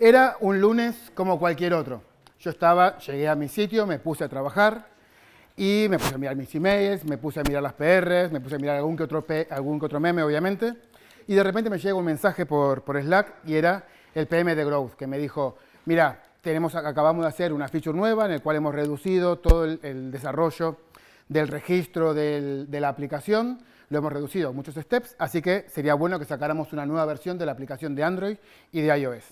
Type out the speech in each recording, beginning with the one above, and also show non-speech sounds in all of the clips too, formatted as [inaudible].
Era un lunes como cualquier otro. Yo estaba, llegué a mi sitio, me puse a trabajar y me puse a mirar mis emails, me puse a mirar las PRs, me puse a mirar algún que otro, algún que otro meme, obviamente. Y de repente me llega un mensaje por, por Slack y era el PM de Growth, que me dijo, mira, tenemos, acabamos de hacer una feature nueva en la cual hemos reducido todo el, desarrollo del registro de la aplicación, lo hemos reducido muchos steps, así que sería bueno que sacáramos una nueva versión de la aplicación de Android y de iOS.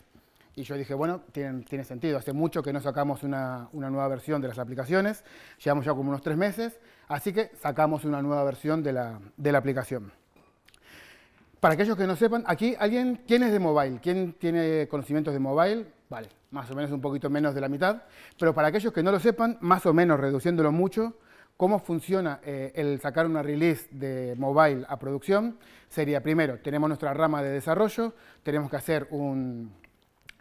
Y yo dije, bueno, tiene, tiene sentido. Hace mucho que no sacamos una, nueva versión de las aplicaciones. Llevamos ya como unos tres meses. Así que sacamos una nueva versión de la, aplicación. Para aquellos que no sepan, aquí alguien, ¿quién es de mobile? ¿Quién tiene conocimientos de mobile? Vale, más o menos un poquito menos de la mitad. Pero para aquellos que no lo sepan, más o menos reduciéndolo mucho, cómo funciona eh, el sacar una release de mobile a producción sería, primero, tenemos nuestra rama de desarrollo, tenemos que hacer un,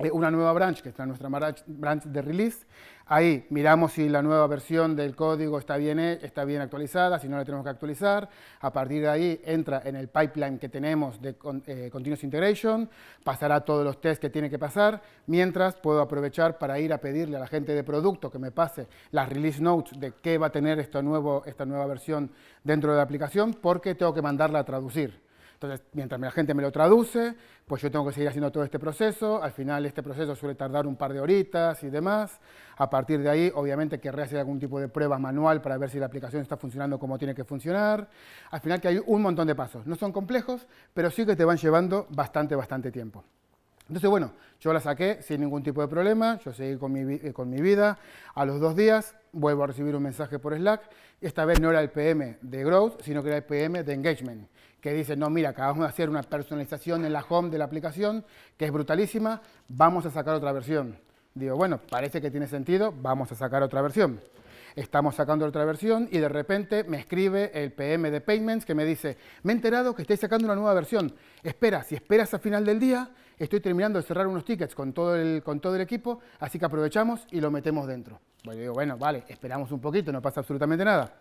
una nueva branch, que está en nuestra branch de release. Ahí miramos si la nueva versión del código está bien, está bien actualizada, si no la tenemos que actualizar. A partir de ahí entra en el pipeline que tenemos de eh, Continuous Integration, pasará todos los tests que tiene que pasar, mientras puedo aprovechar para ir a pedirle a la gente de producto que me pase las release notes de qué va a tener esta, nuevo, esta nueva versión dentro de la aplicación, porque tengo que mandarla a traducir. Entonces, mientras la gente me lo traduce, pues yo tengo que seguir haciendo todo este proceso. Al final, este proceso suele tardar un par de horitas y demás. A partir de ahí, obviamente, querré hacer algún tipo de pruebas manual para ver si la aplicación está funcionando como tiene que funcionar. Al final, que hay un montón de pasos. No son complejos, pero sí que te van llevando bastante, bastante tiempo. Entonces, bueno, yo la saqué sin ningún tipo de problema, yo seguí con mi, eh, con mi, vida. A los dos días vuelvo a recibir un mensaje por Slack. Esta vez no era el PM de Growth, sino que era el PM de Engagement que dice, no, mira, acabamos de hacer una personalización en la home de la aplicación que es brutalísima, vamos a sacar otra versión. Digo, bueno, parece que tiene sentido, vamos a sacar otra versión. Estamos sacando otra versión y de repente me escribe el PM de Payments que me dice, me he enterado que estáis sacando una nueva versión. Espera, si esperas a final del día, estoy terminando de cerrar unos tickets con todo el, con todo el equipo, así que aprovechamos y lo metemos dentro. Bueno, pues digo, bueno, vale, esperamos un poquito, no pasa absolutamente nada.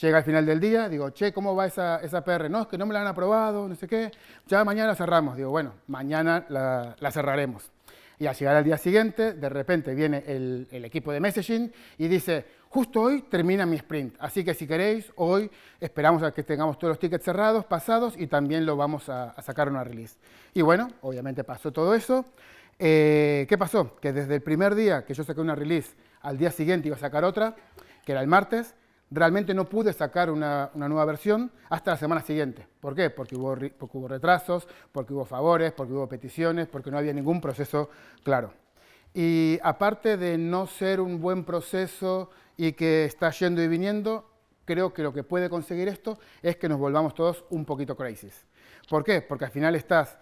Llega al final del día, digo, che, ¿cómo va esa, esa PR? No, es que no me la han aprobado, no sé qué. Ya mañana cerramos. Digo, bueno, mañana la, cerraremos. Y al llegar al día siguiente, de repente viene el, equipo de messaging y dice, justo hoy termina mi sprint, así que si queréis, hoy esperamos a que tengamos todos los tickets cerrados, pasados, y también lo vamos a, sacar una release. Y bueno, obviamente pasó todo eso. Eh, ¿Qué pasó? Que desde el primer día que yo saqué una release, al día siguiente iba a sacar otra, que era el martes, Realmente no pude sacar una, nueva versión hasta la semana siguiente. ¿Por qué? Porque hubo, porque hubo retrasos, porque hubo favores, porque hubo peticiones, porque no había ningún proceso claro. Y aparte de no ser un buen proceso y que está yendo y viniendo, creo que lo que puede conseguir esto es que nos volvamos todos un poquito crisis. ¿Por qué? Porque al final estás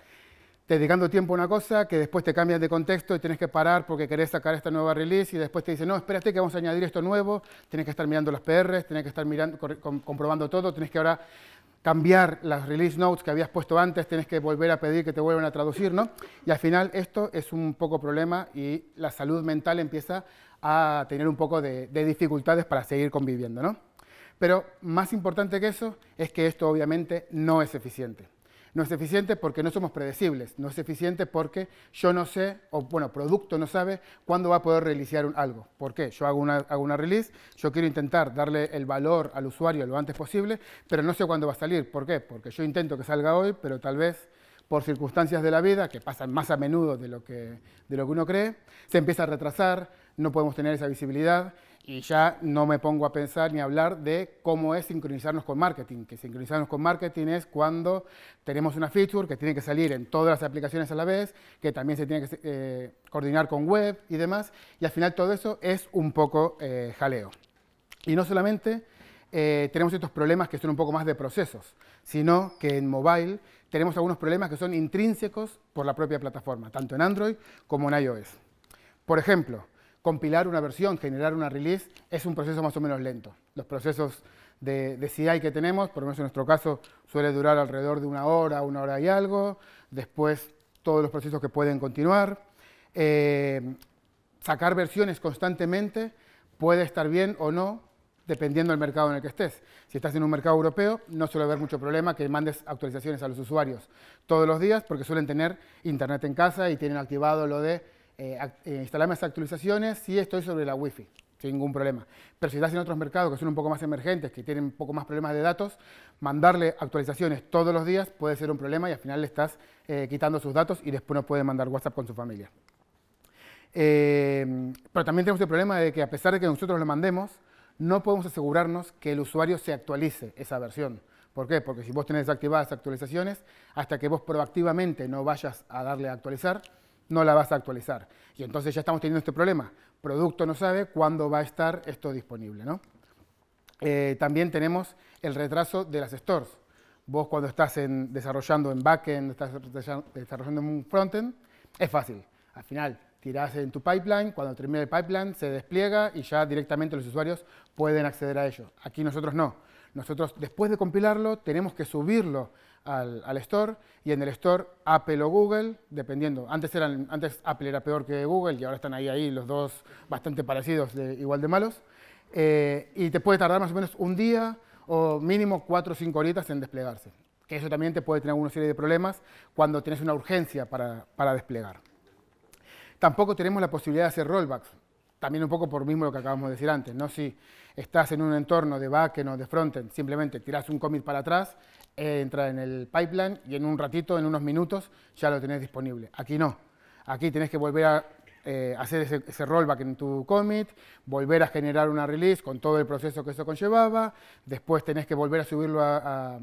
dedicando tiempo a una cosa que después te cambias de contexto y tienes que parar porque querés sacar esta nueva release y después te dicen, no, espérate que vamos a añadir esto nuevo, tienes que estar mirando las PRs, tienes que estar comprobando todo, tienes que ahora cambiar las release notes que habías puesto antes, tienes que volver a pedir que te vuelvan a traducir, ¿no? Y al final esto es un poco problema y la salud mental empieza a tener un poco de dificultades para seguir conviviendo, ¿no? Pero más importante que eso es que esto obviamente no es eficiente. No es eficiente porque no somos predecibles, no es eficiente porque yo no sé, o bueno, producto no sabe cuándo va a poder un algo. ¿Por qué? Yo hago una, release, yo quiero intentar darle el valor al usuario lo antes posible, pero no sé cuándo va a salir. ¿Por qué? Porque yo intento que salga hoy, pero tal vez por circunstancias de la vida, que pasan más a menudo de lo que, de lo que uno cree, se empieza a retrasar, no podemos tener esa visibilidad y ya no me pongo a pensar ni a hablar de cómo es sincronizarnos con marketing, que sincronizarnos con marketing es cuando tenemos una feature que tiene que salir en todas las aplicaciones a la vez, que también se tiene que eh, coordinar con web y demás, y al final todo eso es un poco eh, jaleo. Y no solamente eh, tenemos estos problemas que son un poco más de procesos, sino que en mobile tenemos algunos problemas que son intrínsecos por la propia plataforma, tanto en Android como en iOS. Por ejemplo, compilar una versión, generar una release, es un proceso más o menos lento. Los procesos de, CI que tenemos, por lo menos en nuestro caso, suele durar alrededor de una hora, una hora y algo. Después, todos los procesos que pueden continuar. Eh, sacar versiones constantemente puede estar bien o no, dependiendo del mercado en el que estés. Si estás en un mercado europeo, no suele haber mucho problema que mandes actualizaciones a los usuarios todos los días, porque suelen tener internet en casa y tienen activado lo de eh, eh instalarme esas actualizaciones si estoy sobre la Wi-Fi, sin ningún problema. Pero si estás en otros mercados que son un poco más emergentes, que tienen un poco más problemas de datos, mandarle actualizaciones todos los días puede ser un problema y al final le estás eh, quitando sus datos y después no puede mandar WhatsApp con su familia. Em, pero también tenemos el problema de que a pesar de que nosotros lo mandemos, no podemos asegurarnos que el usuario se actualice esa versión. ¿Por qué? Porque si vos tenés desactivadas actualizaciones, hasta que vos proactivamente no vayas a darle a actualizar, no la vas a actualizar. Y entonces ya estamos teniendo este problema. Producto no sabe cuándo va a estar esto disponible. ¿no? Eh, también tenemos el retraso de las stores. Vos cuando estás desarrollando en backend, estás desarrollando en frontend, es fácil. Al final tirás en tu pipeline, cuando termina el pipeline se despliega y ya directamente los usuarios pueden acceder a ello. Aquí nosotros no. Nosotros después de compilarlo tenemos que subirlo al, al, store y en el store Apple o Google, dependiendo. Antes, eran, antes Apple era peor que Google y ahora están ahí, ahí los dos bastante parecidos, igual de malos. Eh, y te puede tardar más o menos un día o mínimo cuatro o cinco horitas en desplegarse. Que eso también te puede tener una serie de problemas cuando tienes una urgencia para, desplegar. Tampoco tenemos la posibilidad de hacer rollbacks también un poco por mismo lo que acabamos de decir antes, ¿no? Si estás en un entorno de backend o de frontend, simplemente tiras un commit para atrás eh, entra en el pipeline y en un ratito, en unos minutos, ya lo tenés disponible. Aquí no. Aquí tenés que volver a eh, hacer ese, rollback en tu commit, volver a generar una release con todo el proceso que eso conllevaba, después tenés que volver a subirlo a,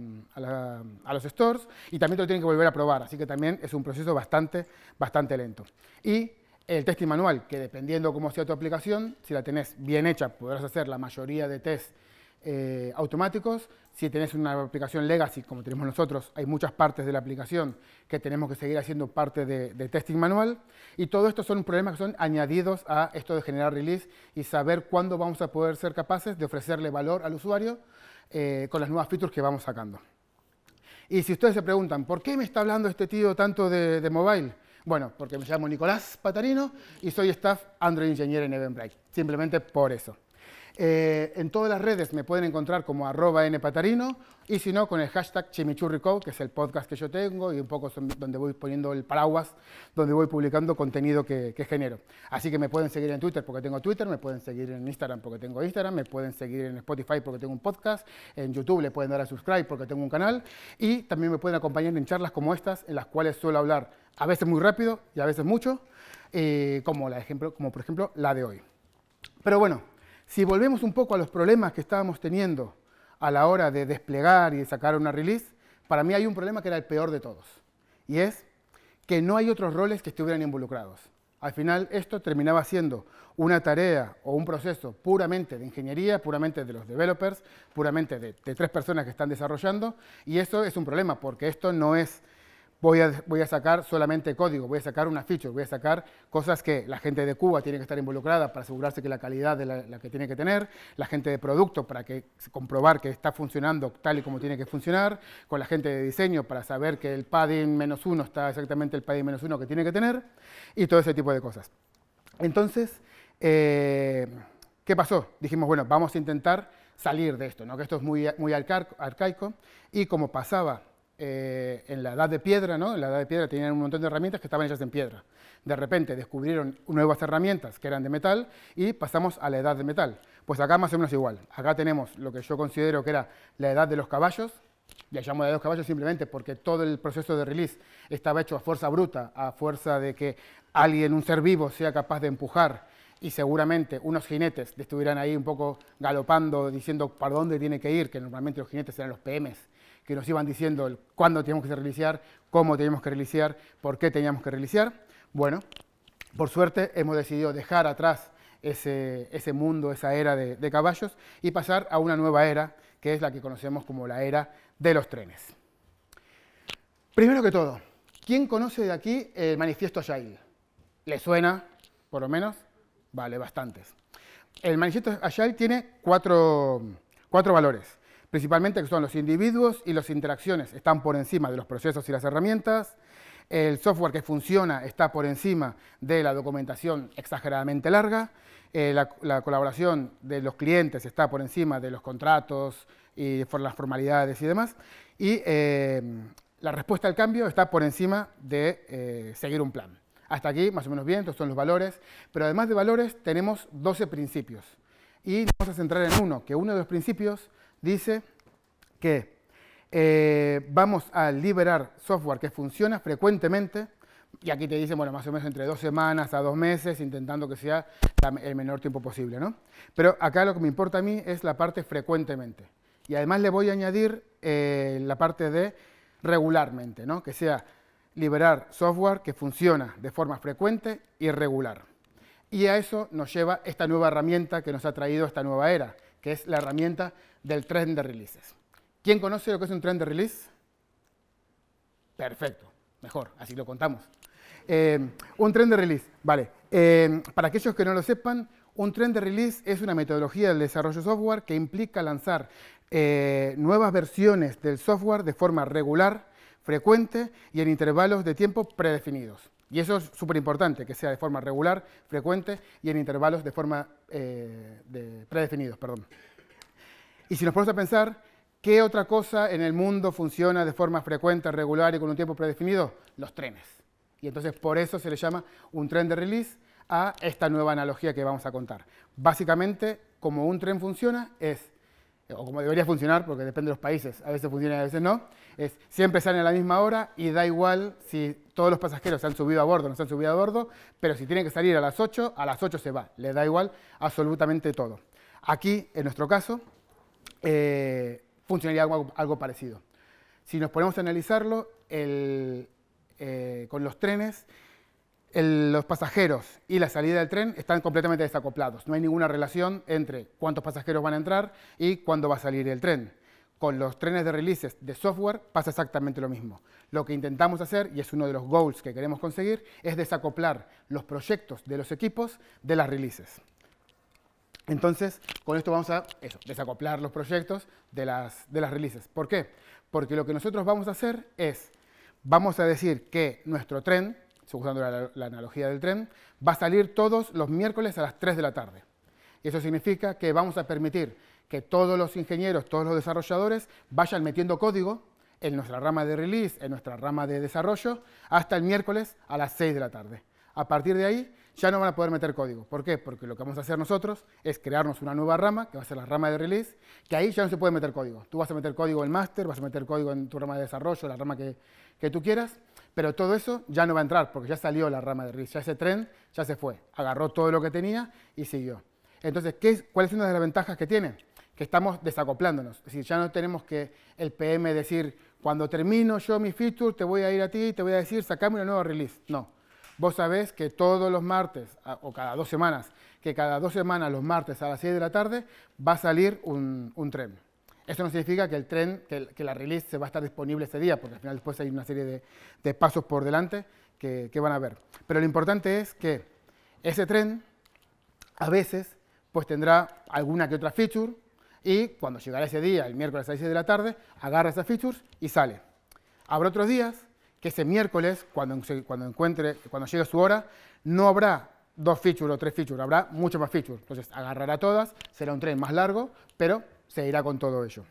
los stores y también te lo tienen que volver a probar, así que también es un proceso bastante, bastante lento. Y el testing manual, que dependiendo cómo sea tu aplicación, si la tenés bien hecha, podrás hacer la mayoría de tests eh, automáticos. Si tenés una aplicación legacy, como tenemos nosotros, hay muchas partes de la aplicación que tenemos que seguir haciendo parte de, testing manual. Y todo esto son problemas que son añadidos a esto de generar release y saber cuándo vamos a poder ser capaces de ofrecerle valor al usuario eh, con las nuevas features que vamos sacando. Y si ustedes se preguntan, ¿por qué me está hablando este tío tanto de, de mobile? Bueno, porque me llamo Nicolás Patarino y soy staff Android Engineer en Eventbrite. Simplemente por eso. Eh, en todas las redes me pueden encontrar como arroba npatarino y si no, con el hashtag ChimichurriCode, que es el podcast que yo tengo y un poco donde voy poniendo el paraguas, donde voy publicando contenido que, que, genero. Así que me pueden seguir en Twitter porque tengo Twitter, me pueden seguir en Instagram porque tengo Instagram, me pueden seguir en Spotify porque tengo un podcast, en YouTube le pueden dar a subscribe porque tengo un canal y también me pueden acompañar en charlas como estas en las cuales suelo hablar a veces muy rápido y a veces mucho, eh, como, la ejemplo, como por ejemplo la de hoy. Pero bueno, si volvemos un poco a los problemas que estábamos teniendo a la hora de desplegar y de sacar una release, para mí hay un problema que era el peor de todos, y es que no hay otros roles que estuvieran involucrados. Al final esto terminaba siendo una tarea o un proceso puramente de ingeniería, puramente de los developers, puramente de, tres personas que están desarrollando y eso es un problema porque esto no es voy a, sacar solamente código, voy a sacar una feature, voy a sacar cosas que la gente de Cuba tiene que estar involucrada para asegurarse que la calidad de la, que tiene que tener, la gente de producto para que, comprobar que está funcionando tal y como tiene que funcionar, con la gente de diseño para saber que el padding menos uno está exactamente el padding menos uno que tiene que tener y todo ese tipo de cosas. Entonces, eh, ¿qué pasó? Dijimos, bueno, vamos a intentar salir de esto, que esto es muy, muy arcaico, y como pasaba eh, en la edad de piedra, ¿no? en la edad de piedra tenían un montón de herramientas que estaban hechas en piedra. De repente descubrieron nuevas herramientas que eran de metal y pasamos a la edad de metal. Pues acá más o menos igual. Acá tenemos lo que yo considero que era la edad de los caballos, la llamo de los caballos simplemente porque todo el proceso de release estaba hecho a fuerza bruta, a fuerza de que alguien, un ser vivo, sea capaz de empujar y seguramente unos jinetes estuvieran ahí un poco galopando, diciendo para dónde tiene que ir, que normalmente los jinetes eran los PMs que nos iban diciendo cuándo teníamos que realizar, cómo teníamos que realizar, por qué teníamos que reiniciar. Bueno, por suerte hemos decidido dejar atrás ese, mundo, esa era de, caballos y pasar a una nueva era, que es la que conocemos como la era de los trenes. Primero que todo, ¿quién conoce de aquí el manifiesto Agile? ¿Le suena, por lo menos? Vale, bastantes. El manifiesto Agile tiene cuatro valores principalmente que son los individuos y las interacciones están por encima de los procesos y las herramientas, el software que funciona está por encima de la documentación exageradamente larga, eh, la, colaboración de los clientes está por encima de los contratos y por las formalidades y demás, y eh, la respuesta al cambio está por encima de eh, seguir un plan. Hasta aquí, más o menos bien, estos son los valores, pero además de valores tenemos 12 principios. Y vamos a centrar en uno, que uno de los principios dice que eh, vamos a liberar software que funciona frecuentemente, y aquí te dicen, bueno, más o menos entre dos semanas a dos meses, intentando que sea el menor tiempo posible, ¿no? Pero acá lo que me importa a mí es la parte frecuentemente. Y además le voy a añadir eh, la parte de regularmente, ¿no? Que sea liberar software que funciona de forma frecuente y regular. Y a eso nos lleva esta nueva herramienta que nos ha traído esta nueva era, que es la herramienta del trend de releases. ¿Quién conoce lo que es un trend de release? Perfecto, mejor, así lo contamos. Eh, un trend de release, vale. Eh, para aquellos que no lo sepan, un trend de release es una metodología del desarrollo software que implica lanzar eh, nuevas versiones del software de forma regular, frecuente y en intervalos de tiempo predefinidos. Y eso es súper importante, que sea de forma regular, frecuente y en intervalos de forma eh, predefinidos. Perdón. Y si nos ponemos a pensar, ¿qué otra cosa en el mundo funciona de forma frecuente, regular y con un tiempo predefinido? Los trenes. Y entonces por eso se le llama un tren de release a esta nueva analogía que vamos a contar. Básicamente, como un tren funciona, es, o como debería funcionar, porque depende de los países, a veces funciona y a veces no, siempre salen a la misma hora y da igual si todos los pasajeros se han subido a bordo o no se han subido a bordo, pero si tienen que salir a las 8, a las 8 se va, le da igual absolutamente todo. Aquí, en nuestro caso, eh, funcionaría algo, parecido. Si nos ponemos a analizarlo, eh, con los trenes, los pasajeros y la salida del tren están completamente desacoplados. No hay ninguna relación entre cuántos pasajeros van a entrar y cuándo va a salir el tren con los trenes de releases de software pasa exactamente lo mismo. Lo que intentamos hacer, y es uno de los goals que queremos conseguir, es desacoplar los proyectos de los equipos de las releases. Entonces, con esto vamos a eso, desacoplar los proyectos de las, releases. ¿Por qué? Porque lo que nosotros vamos a hacer es, vamos a decir que nuestro tren, usando la, analogía del tren, va a salir todos los miércoles a las 3 de la tarde. Y eso significa que vamos a permitir que todos los ingenieros, todos los desarrolladores vayan metiendo código en nuestra rama de release, en nuestra rama de desarrollo, hasta el miércoles a las 6 de la tarde. A partir de ahí ya no van a poder meter código. ¿Por qué? Porque lo que vamos a hacer nosotros es crearnos una nueva rama, que va a ser la rama de release, que ahí ya no se puede meter código. Tú vas a meter código en master, vas a meter código en tu rama de desarrollo, la rama que, tú quieras, pero todo eso ya no va a entrar porque ya salió la rama de release, ya ese tren ya se fue, agarró todo lo que tenía y siguió. Entonces, ¿qué, ¿cuáles son las ventajas que tiene? que estamos desacoplándonos. Es decir, ya no tenemos que el PM decir, cuando termino yo mi feature, te voy a ir a ti y te voy a decir, sacame una nueva release. No. Vos sabés que todos los martes, o cada dos semanas, que cada dos semanas los martes a las 6 de la tarde va a salir un, tren. Eso no significa que el tren, que, la release se va a estar disponible ese día, porque al final después hay una serie de, pasos por delante que, que van a ver. Pero lo importante es que ese tren a veces pues tendrá alguna que otra feature, y cuando llegará ese día, el miércoles a las 6 de la tarde, agarra esas features y sale. Habrá otros días que ese miércoles, cuando, encuentre, cuando llegue su hora, no habrá dos features o tres features, habrá mucho más features. Entonces agarrará todas, será un tren más largo, pero se irá con todo ello.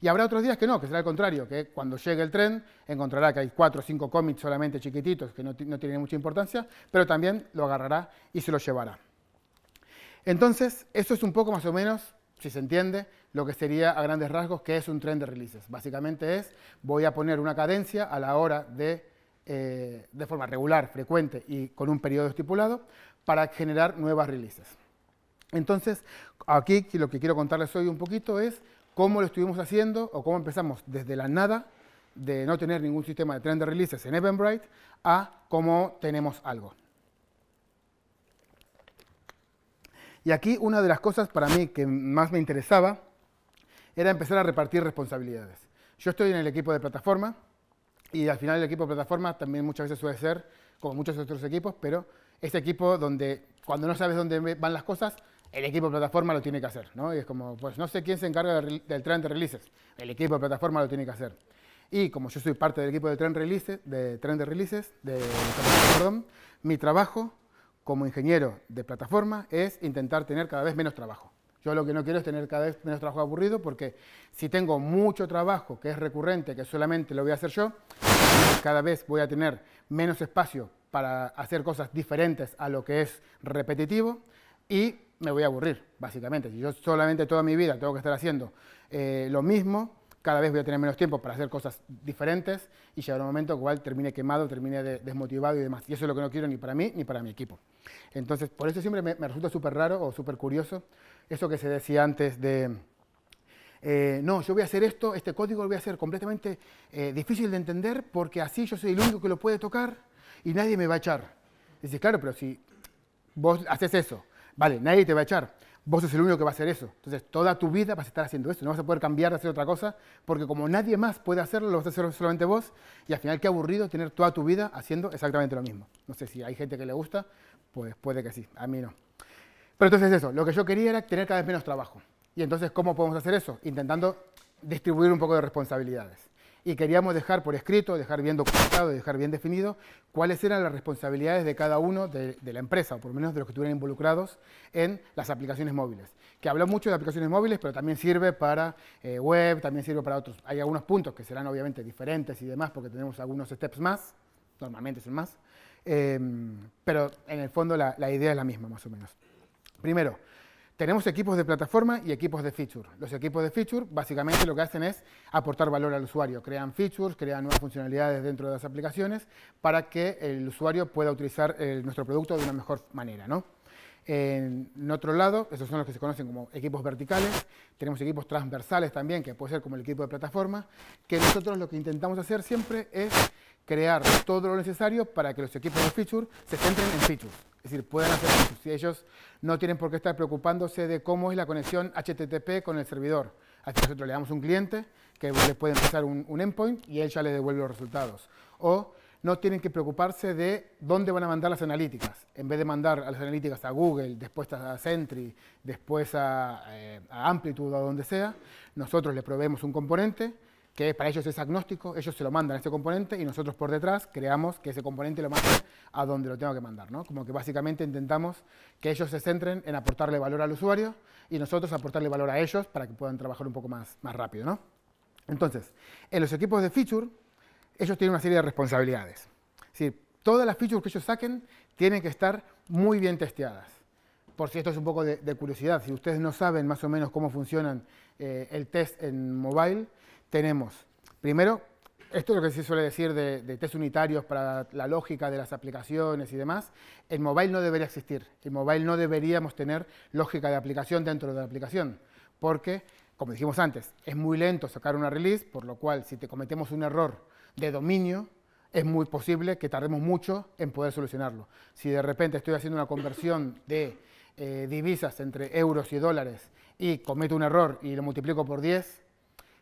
Y habrá otros días que no, que será al contrario, que cuando llegue el tren encontrará que hay cuatro o cinco commits solamente chiquititos que no, no tienen mucha importancia, pero también lo agarrará y se lo llevará. Entonces, eso es un poco más o menos si se entiende, lo que sería a grandes rasgos que es un Trend de releases. Básicamente es, voy a poner una cadencia a la hora de, eh, de forma regular, frecuente y con un periodo estipulado para generar nuevas releases. Entonces, aquí lo que quiero contarles hoy un poquito es cómo lo estuvimos haciendo o cómo empezamos desde la nada de no tener ningún sistema de Trend de releases en Eventbrite a cómo tenemos algo. Y aquí una de las cosas para mí que más me interesaba era empezar a repartir responsabilidades. Yo estoy en el equipo de plataforma y al final el equipo de plataforma también muchas veces suele ser, como muchos otros equipos, pero ese equipo donde cuando no sabes dónde van las cosas, el equipo de plataforma lo tiene que hacer. ¿no? Y es como, pues no sé quién se encarga del, tren de releases, el equipo de plataforma lo tiene que hacer. Y como yo soy parte del equipo de tren releases, de tren de releases, de, perdón, mi trabajo como ingeniero de plataforma es intentar tener cada vez menos trabajo. Yo lo que no quiero es tener cada vez menos trabajo aburrido porque si tengo mucho trabajo que es recurrente, que solamente lo voy a hacer yo, cada vez voy a tener menos espacio para hacer cosas diferentes a lo que es repetitivo y me voy a aburrir, básicamente. Si yo solamente toda mi vida tengo que estar haciendo eh, lo mismo, cada vez voy a tener menos tiempo para hacer cosas diferentes y llegará un momento cual termine quemado, termine desmotivado y demás. Y eso es lo que no quiero ni para mí ni para mi equipo. Entonces, por eso siempre me, resulta súper raro o súper curioso eso que se decía antes de, eh, no, yo voy a hacer esto, este código lo voy a hacer completamente eh, difícil de entender porque así yo soy el único que lo puede tocar y nadie me va a echar. Dices, claro, pero si vos haces eso, vale, nadie te va a echar, vos sos el único que va a hacer eso. Entonces, toda tu vida vas a estar haciendo eso, no vas a poder cambiar de hacer otra cosa, porque como nadie más puede hacerlo, lo vas a hacer solamente vos, y al final qué aburrido tener toda tu vida haciendo exactamente lo mismo. No sé si hay gente que le gusta, pues puede que sí, a mí no. Pero entonces eso, lo que yo quería era tener cada vez menos trabajo. Y entonces, ¿cómo podemos hacer eso? Intentando distribuir un poco de responsabilidades y queríamos dejar por escrito, dejar bien documentado, y dejar bien definido cuáles eran las responsabilidades de cada uno de, la empresa, o por lo menos de los que estuvieran involucrados en las aplicaciones móviles. Que habló mucho de aplicaciones móviles, pero también sirve para eh, web, también sirve para otros. Hay algunos puntos que serán obviamente diferentes y demás, porque tenemos algunos steps más, normalmente son más, eh, pero en el fondo la idea es la misma, más o menos. Primero, tenemos equipos de plataforma y equipos de feature. Los equipos de feature básicamente lo que hacen es aportar valor al usuario. Crean features, crean nuevas funcionalidades dentro de las aplicaciones para que el usuario pueda utilizar eh, nuestro producto de una mejor manera. ¿no? En otro lado, esos son los que se conocen como equipos verticales, tenemos equipos transversales también, que puede ser como el equipo de plataforma, que nosotros lo que intentamos hacer siempre es crear todo lo necesario para que los equipos de feature se centren en Feature. es decir, puedan hacer features. Si ellos no tienen por qué estar preocupándose de cómo es la conexión HTTP con el servidor. Así que nosotros le damos un cliente que le puede empezar un, endpoint y él ya le devuelve los resultados. O no tienen que preocuparse de dónde van a mandar las analíticas. En vez de mandar a las analíticas a Google, después a Sentry, después a, eh, a Amplitude o a donde sea, nosotros les proveemos un componente que para ellos es agnóstico, ellos se lo mandan a ese componente y nosotros por detrás creamos que ese componente lo mande a donde lo tengo que mandar. ¿no? Como que básicamente intentamos que ellos se centren en aportarle valor al usuario y nosotros aportarle valor a ellos para que puedan trabajar un poco más, más rápido. ¿no? Entonces, en los equipos de feature, ellos tienen una serie de responsabilidades. Es decir, todas las features que ellos saquen tienen que estar muy bien testeadas. Por si esto es un poco de, curiosidad, si ustedes no saben más o menos cómo funcionan eh, el test en mobile, tenemos primero esto es lo que se suele decir de, de, test unitarios para la lógica de las aplicaciones y demás. En mobile no debería existir. En mobile no deberíamos tener lógica de aplicación dentro de la aplicación, porque, como dijimos antes, es muy lento sacar una release, por lo cual si te cometemos un error de dominio, es muy posible que tardemos mucho en poder solucionarlo. Si de repente estoy haciendo una conversión de eh, divisas entre euros y dólares y cometo un error y lo multiplico por 10,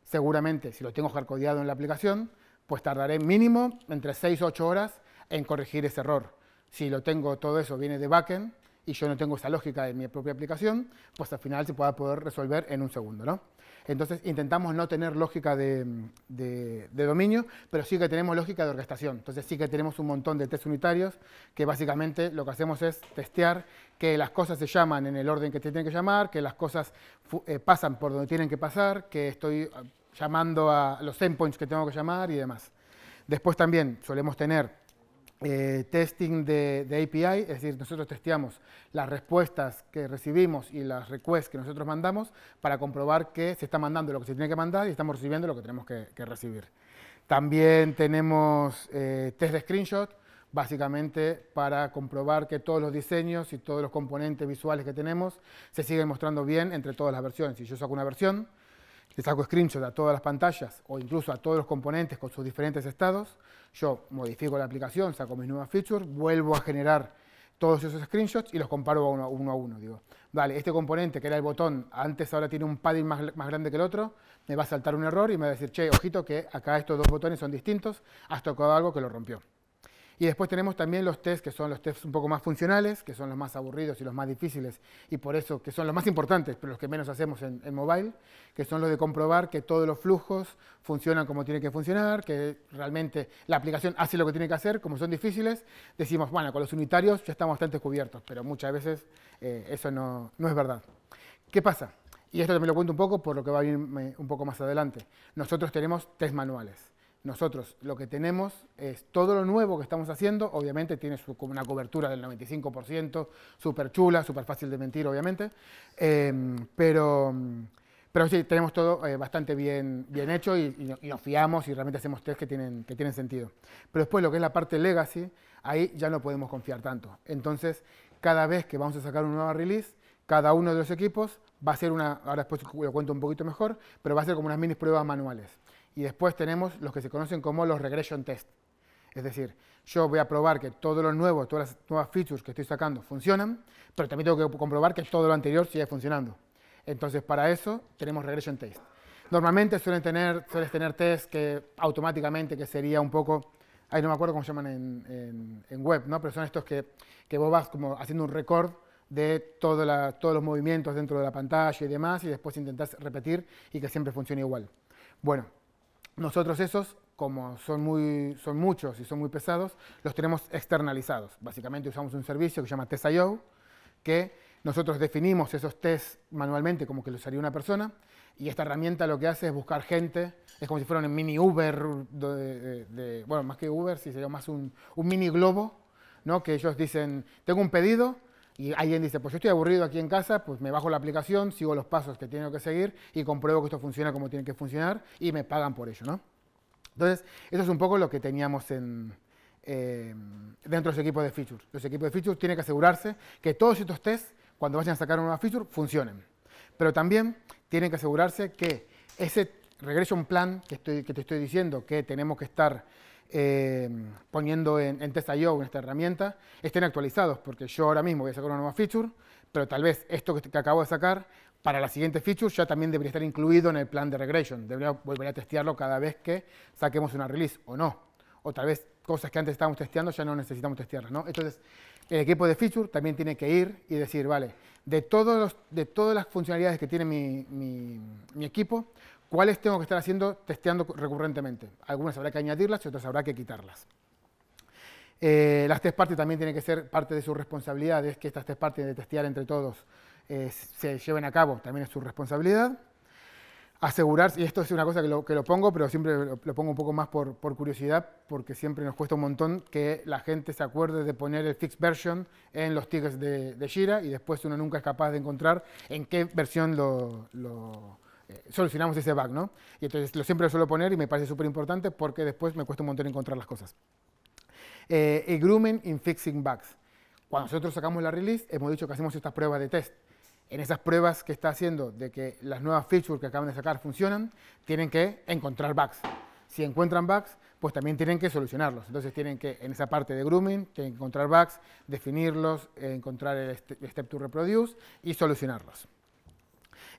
seguramente si lo tengo hardcodeado en la aplicación, pues tardaré mínimo entre 6 o 8 horas en corregir ese error. Si lo tengo todo eso viene de backend, y yo no tengo esa lógica en mi propia aplicación, pues al final se pueda poder resolver en un segundo. ¿no? Entonces intentamos no tener lógica de, de, dominio, pero sí que tenemos lógica de orquestación. Entonces sí que tenemos un montón de test unitarios que básicamente lo que hacemos es testear que las cosas se llaman en el orden que tienen que llamar, que las cosas eh, pasan por donde tienen que pasar, que estoy eh, llamando a los endpoints que tengo que llamar y demás. Después también solemos tener eh, testing de, API, es decir, nosotros testeamos las respuestas que recibimos y las requests que nosotros mandamos para comprobar que se está mandando lo que se tiene que mandar y estamos recibiendo lo que tenemos que, recibir. También tenemos eh, test de screenshot, básicamente para comprobar que todos los diseños y todos los componentes visuales que tenemos se siguen mostrando bien entre todas las versiones. Si yo saco una versión, le saco screenshots a todas las pantallas o incluso a todos los componentes con sus diferentes estados, yo modifico la aplicación, saco mis nuevas features, vuelvo a generar todos esos screenshots y los comparo uno a uno, digo, vale, este componente que era el botón, antes ahora tiene un padding más, más grande que el otro, me va a saltar un error y me va a decir, che, ojito que acá estos dos botones son distintos, has tocado algo que lo rompió. Y después tenemos también los tests, que son los tests un poco más funcionales, que son los más aburridos y los más difíciles, y por eso que son los más importantes, pero los que menos hacemos en, mobile, que son los de comprobar que todos los flujos funcionan como tienen que funcionar, que realmente la aplicación hace lo que tiene que hacer, como son difíciles, decimos, bueno, con los unitarios ya estamos bastante cubiertos, pero muchas veces eh, eso no, no es verdad. ¿Qué pasa? Y esto también lo cuento un poco por lo que va a venir eh, un poco más adelante. Nosotros tenemos test manuales. Nosotros lo que tenemos es todo lo nuevo que estamos haciendo, obviamente tiene una cobertura del 95%, súper chula, súper fácil de mentir, obviamente, em, pero, pero sí, tenemos todo eh, bastante bien, hecho y, nos fiamos y realmente hacemos test que tienen, que tienen sentido. Pero después lo que es la parte legacy, ahí ya no podemos confiar tanto. Entonces, cada vez que vamos a sacar un nuevo release, cada uno de los equipos va a ser una, ahora después lo cuento un poquito mejor, pero va a ser como unas mini pruebas manuales. Y después tenemos los que se conocen como los regression tests. Es decir, yo voy a probar que todo lo nuevo, todas las nuevas features que estoy sacando funcionan, pero también tengo que comprobar que todo lo anterior sigue funcionando. Entonces, para eso tenemos regression test. Normalmente suelen tener, sueles tener test que automáticamente, que sería un poco, ahí no me acuerdo cómo se llaman en, en, web, ¿no? pero son estos que, que, vos vas como haciendo un record de todo todos los movimientos dentro de la pantalla y demás, y después intentas repetir y que siempre funcione igual. Bueno, nosotros esos, como son, muy, son muchos y son muy pesados, los tenemos externalizados. Básicamente usamos un servicio que se llama Test.io, que nosotros definimos esos tests manualmente como que los haría una persona, y esta herramienta lo que hace es buscar gente, es como si fuera un mini Uber, de, bueno, más que Uber, si sería más un, un mini globo, ¿no? que ellos dicen, tengo un pedido, y alguien dice, pues yo estoy aburrido aquí en casa, pues me bajo la aplicación, sigo los pasos que tengo que seguir y compruebo que esto funciona como tiene que funcionar y me pagan por ello, Entonces, eso es un poco lo que teníamos en, em, dentro de los equipos de features. Los equipos de features tienen que asegurarse que todos estos tests, cuando vayan a sacar una nueva feature, funcionen. Pero también tienen que asegurarse que ese regression plan que, estoy, que te estoy diciendo que tenemos que estar Em, poniendo en, en Test.io, en esta herramienta, estén actualizados, porque yo ahora mismo voy a sacar una nueva feature, pero tal vez esto que, acabo de sacar para la siguiente feature ya también debería estar incluido en el plan de regression. Debería volver a testearlo cada vez que saquemos una release o no. O tal vez cosas que antes estábamos testeando ya no necesitamos testearlas. ¿no? Entonces, el equipo de feature también tiene que ir y decir, vale, de, todos de todas las funcionalidades que tiene mi equipo, ¿Cuáles tengo que estar haciendo testeando recurrentemente? Algunas habrá que añadirlas y otras habrá que quitarlas. Eh, las test parties también tienen que ser parte de su responsabilidad. Es que estas test parties de testear entre todos eh, se lleven a cabo, también es su responsabilidad. Asegurar, y esto es una cosa que lo, pongo, pero siempre lo, pongo un poco más por, curiosidad, porque siempre nos cuesta un montón que la gente se acuerde de poner el fixed version en los tickets de, de Jira y después uno nunca es capaz de encontrar en qué versión lo eh, solucionamos ese bug, ¿no? Y entonces lo siempre lo suelo poner y me parece súper importante porque después me cuesta un montón encontrar las cosas. Eh, el grooming in fixing bugs. Cuando nosotros sacamos la release, hemos dicho que hacemos estas pruebas de test. En esas pruebas que está haciendo de que las nuevas features que acaban de sacar funcionan, tienen que encontrar bugs. Si encuentran bugs, pues también tienen que solucionarlos. Entonces tienen que, en esa parte de grooming, tienen que encontrar bugs, definirlos, eh, encontrar el step to reproduce y solucionarlos.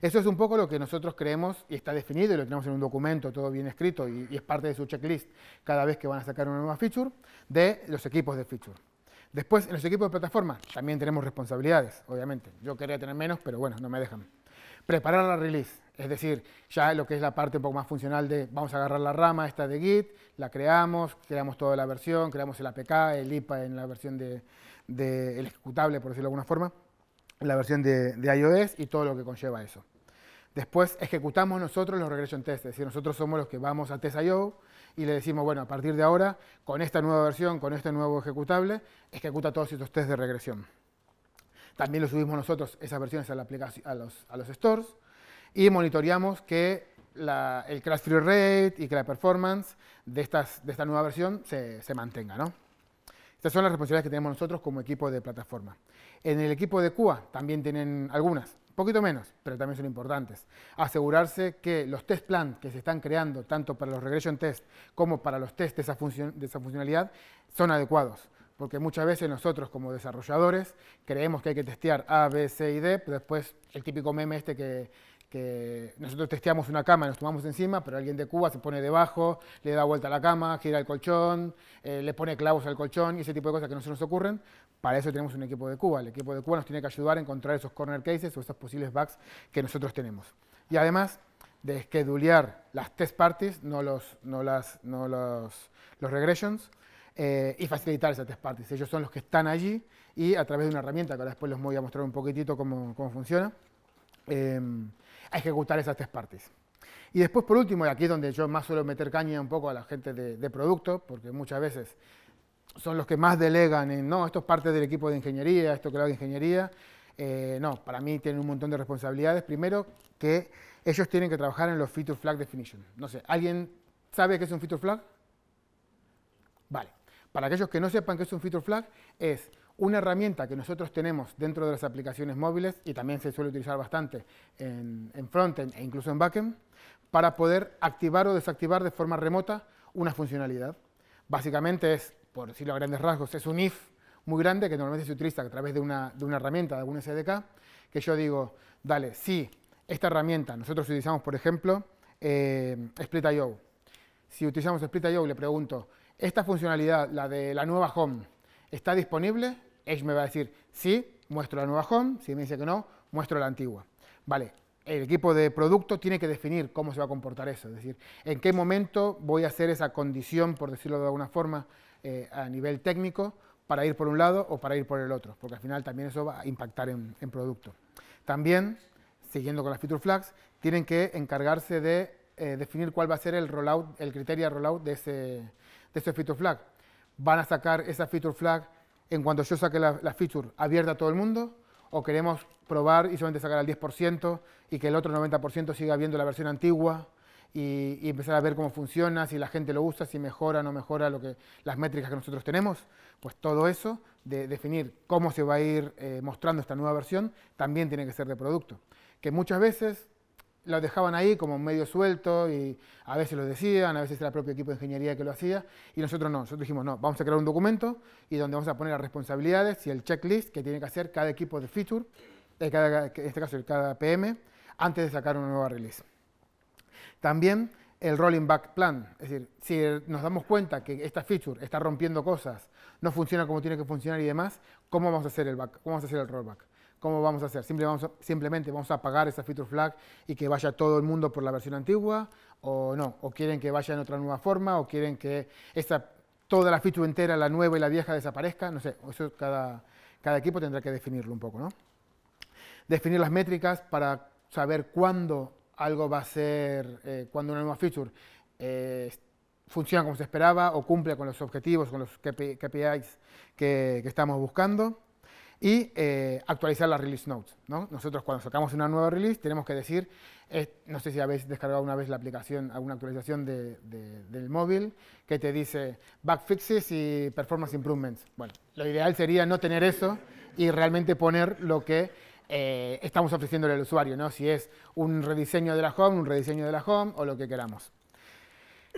Eso es un poco lo que nosotros creemos y está definido y lo tenemos en un documento, todo bien escrito y, es parte de su checklist cada vez que van a sacar una nueva feature, de los equipos de feature. Después, en los equipos de plataforma también tenemos responsabilidades, obviamente. Yo quería tener menos, pero bueno, no me dejan. Preparar la release, es decir, ya lo que es la parte un poco más funcional de vamos a agarrar la rama esta de Git, la creamos, creamos toda la versión, creamos el APK, el IPA en la versión de, de ejecutable, por decirlo de alguna forma la versión de, iOS y todo lo que conlleva eso. Después ejecutamos nosotros los regression tests, es decir, nosotros somos los que vamos a test.io y le decimos, bueno, a partir de ahora, con esta nueva versión, con este nuevo ejecutable, ejecuta todos estos tests de regresión. También lo subimos nosotros, esas versiones, a, la aplicación, a, los, a los stores y monitoreamos que el crash free rate y que la performance de, estas, de esta nueva versión se, se mantenga. Estas son las responsabilidades que tenemos nosotros como equipo de plataforma. En el equipo de CUA también tienen algunas, poquito menos, pero también son importantes. Asegurarse que los test plan que se están creando, tanto para los regression test como para los test de esa, de esa funcionalidad, son adecuados porque muchas veces nosotros como desarrolladores creemos que hay que testear A, B, C y D, pero después el típico meme este que que nosotros testeamos una cama, nos tomamos encima, pero alguien de Cuba se pone debajo, le da vuelta a la cama, gira el colchón, eh, le pone clavos al colchón y ese tipo de cosas que no se nos ocurren. Para eso tenemos un equipo de Cuba. El equipo de Cuba nos tiene que ayudar a encontrar esos corner cases o esos posibles bugs que nosotros tenemos. Y además de las test parties, no los, no las, no los, los regressions, eh, y facilitar esas test parties. Ellos son los que están allí y a través de una herramienta, que ahora después les voy a mostrar un poquitito cómo, cómo funciona. Eh, ejecutar esas tres partes. Y después, por último, y aquí es donde yo más suelo meter caña un poco a la gente de, producto, porque muchas veces son los que más delegan en, no, esto es parte del equipo de ingeniería, esto que de ingeniería. Eh, no, para mí tienen un montón de responsabilidades. Primero, que ellos tienen que trabajar en los feature flag definitions. No sé, ¿alguien sabe qué es un feature flag? Vale. Para aquellos que no sepan qué es un feature flag, es una herramienta que nosotros tenemos dentro de las aplicaciones móviles y también se suele utilizar bastante en, frontend e incluso en backend, para poder activar o desactivar de forma remota una funcionalidad. Básicamente es, por decirlo a grandes rasgos, es un if muy grande que normalmente se utiliza a través de una, de una herramienta, de algún SDK, que yo digo, dale, si esta herramienta, nosotros utilizamos, por ejemplo, eh, Split.io. Si utilizamos Split.io, le pregunto, esta funcionalidad, la de la nueva home, ¿Está disponible? Edge me va a decir sí, muestro la nueva home, si me dice que no, muestro la antigua. Vale, el equipo de producto tiene que definir cómo se va a comportar eso, es decir, en qué momento voy a hacer esa condición, por decirlo de alguna forma, eh, a nivel técnico, para ir por un lado o para ir por el otro, porque al final también eso va a impactar en, producto. También, siguiendo con las feature flags, tienen que encargarse de eh, definir cuál va a ser el rollout, el criterio rollout de ese, de ese feature flag van a sacar esa feature flag en cuanto yo saque la, feature abierta a todo el mundo, o queremos probar y solamente sacar al 10% y que el otro 90% siga viendo la versión antigua y, empezar a ver cómo funciona, si la gente lo usa, si mejora o no mejora lo que, las métricas que nosotros tenemos. Pues todo eso, de definir cómo se va a ir eh, mostrando esta nueva versión, también tiene que ser de producto. Que muchas veces lo dejaban ahí como medio suelto y a veces lo decían, a veces era el propio equipo de ingeniería que lo hacía y nosotros no, nosotros dijimos no, vamos a crear un documento y donde vamos a poner las responsabilidades y el checklist que tiene que hacer cada equipo de feature, eh, de en este caso cada PM, antes de sacar una nueva release. También el rolling back plan, es decir, si nos damos cuenta que esta feature está rompiendo cosas, no funciona como tiene que funcionar y demás, ¿cómo vamos a hacer el back? ¿Cómo vamos a hacer el rollback? ¿Cómo vamos a hacer? vamos ¿Simplemente vamos a apagar esa feature flag y que vaya todo el mundo por la versión antigua? ¿O no? ¿O quieren que vaya en otra nueva forma? ¿O quieren que esta, toda la feature entera, la nueva y la vieja, desaparezca? No sé, eso cada, equipo tendrá que definirlo un poco, ¿no? Definir las métricas para saber cuándo algo va a ser, eh, cuando una nueva feature eh, funciona como se esperaba o cumple con los objetivos, con los KPIs que, que estamos buscando y eh, actualizar las release notes. Nosotros cuando sacamos una nueva release tenemos que decir, no sé si habéis descargado una vez la aplicación, alguna actualización del móvil que te dice bug fixes y performance improvements. Bueno, lo ideal sería no tener eso y realmente poner lo que eh, estamos ofreciéndole al usuario, ¿no? si es un rediseño de la home, un rediseño de la home o lo que queramos.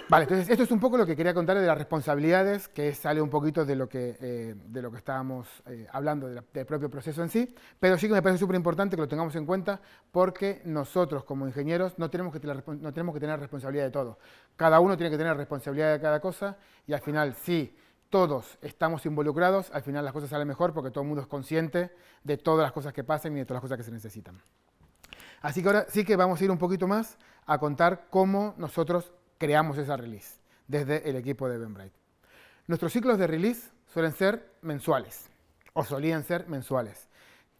Vale, entonces esto es un poco lo que quería contar de las responsabilidades, que sale un poquito de lo que, eh, de lo que estábamos eh, hablando del propio proceso en sí, pero sí que me parece súper importante que lo tengamos en cuenta porque nosotros como ingenieros no tenemos, que tener, no tenemos que tener responsabilidad de todo. Cada uno tiene que tener responsabilidad de cada cosa y al final sí todos estamos involucrados, al final las cosas salen mejor porque todo el mundo es consciente de todas las cosas que pasan y de todas las cosas que se necesitan. Así que ahora sí que vamos a ir un poquito más a contar cómo nosotros creamos esa release desde el equipo de Eventbrite. Nuestros ciclos de release suelen ser mensuales o solían ser mensuales.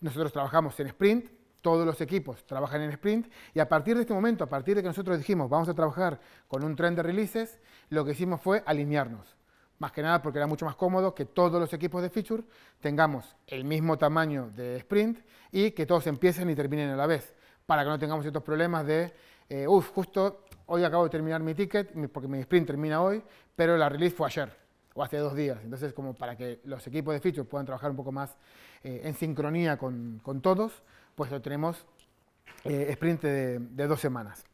Nosotros trabajamos en sprint, todos los equipos trabajan en sprint y a partir de este momento, a partir de que nosotros dijimos vamos a trabajar con un tren de releases, lo que hicimos fue alinearnos. Más que nada porque era mucho más cómodo que todos los equipos de feature tengamos el mismo tamaño de sprint y que todos empiecen y terminen a la vez, para que no tengamos estos problemas de, eh, uf, uff, justo hoy acabo de terminar mi ticket, porque mi sprint termina hoy, pero la release fue ayer o hace dos días. Entonces, como para que los equipos de features puedan trabajar un poco más eh, en sincronía con, con, todos, pues lo tenemos eh, sprint de, dos semanas.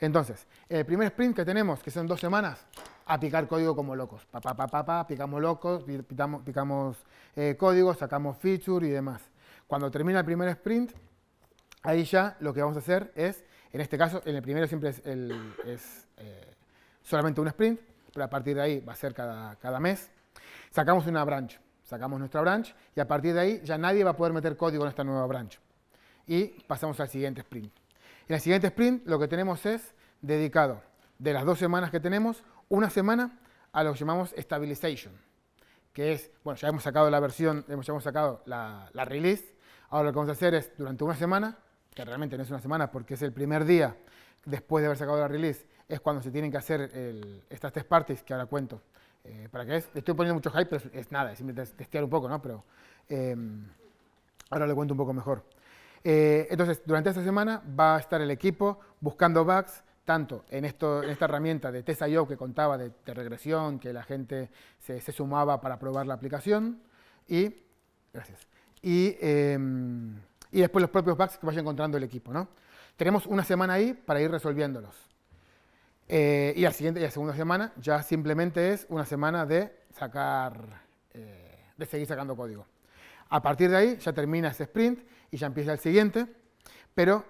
Entonces, el primer sprint que tenemos, que son dos semanas, a picar código como locos. Pa, pa, pa, pa picamos locos, picamos, picamos eh, código, sacamos feature y demás. Cuando termina el primer sprint, ahí ya lo que vamos a hacer es en este caso, en el primero siempre es, eh, solamente un sprint, pero a partir de ahí va a ser cada, cada mes. Sacamos una branch, sacamos nuestra branch y a partir de ahí ya nadie va a poder meter código en esta nueva branch. Y pasamos al siguiente sprint. En el siguiente sprint lo que tenemos es dedicado de las dos semanas que tenemos, una semana a lo que llamamos stabilization, que es, bueno, ya hemos sacado la versión, ya hemos sacado la release, ahora lo que vamos a hacer es durante una semana que realmente no es una semana porque es el primer día después de haber sacado la release, es cuando se tienen que hacer estas test parties que ahora cuento. Eh, para qué es, estoy poniendo mucho hype, pero es, nada, es simplemente testear un poco, ¿no? Pero em, ahora le cuento un poco mejor. Eh, entonces, durante esta semana va a estar el equipo buscando bugs, tanto en, esto, en esta herramienta de Test.io que contaba de, regresión, que la gente se, se, sumaba para probar la aplicación, y, gracias, y em, y después los propios bugs que vaya encontrando el equipo. ¿no? Tenemos una semana ahí para ir resolviéndolos. Eh, y, la siguiente, y la segunda semana ya simplemente es una semana de sacar, eh, de seguir sacando código. A partir de ahí ya termina ese sprint y ya empieza el siguiente, pero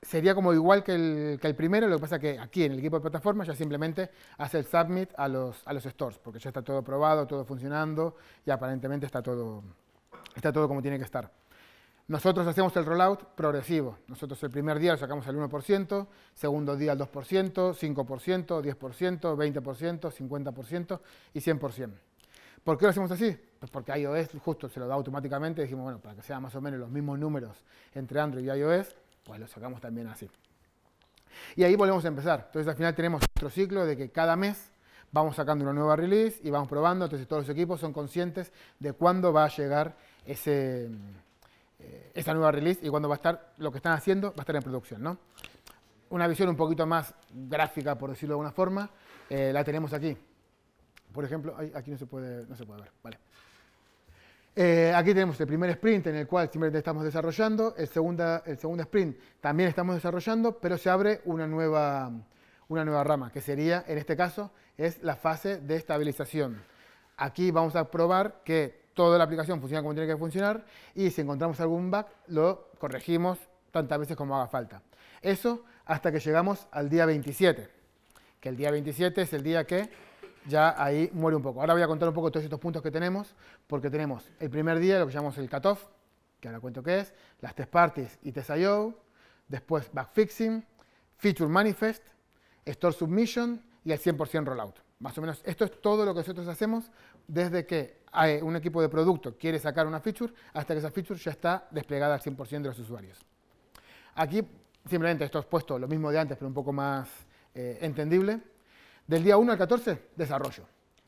sería como igual que el, que el primero, lo que pasa que aquí en el equipo de plataforma ya simplemente hace el submit a los, a los stores, porque ya está todo probado, todo funcionando y aparentemente está todo, está todo como tiene que estar. Nosotros hacemos el rollout progresivo. Nosotros el primer día lo sacamos al 1%, segundo día al 2%, 5%, 10%, 20%, 50% y 100%. ¿Por qué lo hacemos así? Pues porque iOS justo se lo da automáticamente. Dijimos, bueno, para que sean más o menos los mismos números entre Android y iOS, pues lo sacamos también así. Y ahí volvemos a empezar. Entonces al final tenemos otro ciclo de que cada mes vamos sacando una nueva release y vamos probando. Entonces todos los equipos son conscientes de cuándo va a llegar ese eh, esa nueva release y cuando va a estar, lo que están haciendo va a estar en producción, ¿no? Una visión un poquito más gráfica, por decirlo de alguna forma, eh, la tenemos aquí. Por ejemplo, aquí no se puede, no se puede ver, vale. Eh, aquí tenemos el primer sprint en el cual simplemente estamos desarrollando, el, segunda, el segundo sprint también estamos desarrollando, pero se abre una nueva, una nueva rama, que sería, en este caso, es la fase de estabilización. Aquí vamos a probar que toda la aplicación funciona como tiene que funcionar y si encontramos algún bug lo corregimos tantas veces como haga falta. Eso hasta que llegamos al día 27, que el día 27 es el día que ya ahí muere un poco. Ahora voy a contar un poco todos estos puntos que tenemos, porque tenemos el primer día, lo que llamamos el cutoff, que ahora cuento qué es, las test parties y test IO, después bug fixing, feature manifest, store submission y el 100% rollout. Más o menos esto es todo lo que nosotros hacemos desde que eh, un equipo de producto quiere sacar una feature hasta que esa feature ya está desplegada al 100% de los usuarios. Aquí simplemente esto es puesto lo mismo de antes, pero un poco más eh, entendible. Del día 1 al 14, desarrollo.